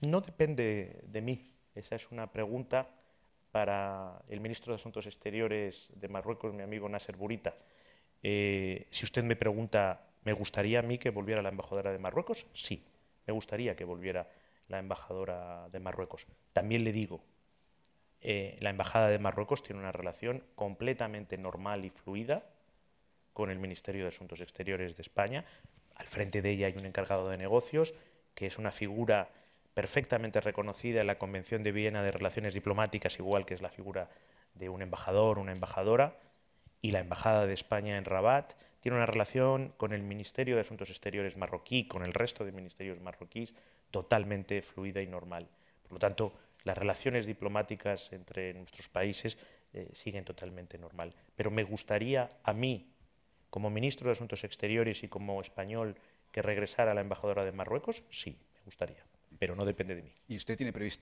No depende de mí. Esa es una pregunta para el ministro de Asuntos Exteriores de Marruecos, mi amigo Nasser Burita. Eh, si usted me pregunta, ¿me gustaría a mí que volviera la embajadora de Marruecos? Sí, me gustaría que volviera la embajadora de Marruecos. También le digo, eh, la embajada de Marruecos tiene una relación completamente normal y fluida con el Ministerio de Asuntos Exteriores de España. Al frente de ella hay un encargado de negocios, que es una figura perfectamente reconocida en la Convención de Viena de Relaciones Diplomáticas, igual que es la figura de un embajador, una embajadora, y la Embajada de España en Rabat tiene una relación con el Ministerio de Asuntos Exteriores marroquí, con el resto de ministerios marroquíes, totalmente fluida y normal. Por lo tanto, las relaciones diplomáticas entre nuestros países eh, siguen totalmente normal. Pero me gustaría a mí, como ministro de Asuntos Exteriores y como español, que regresara la embajadora de Marruecos, sí, me gustaría pero no depende de mí. ¿Y usted tiene previsto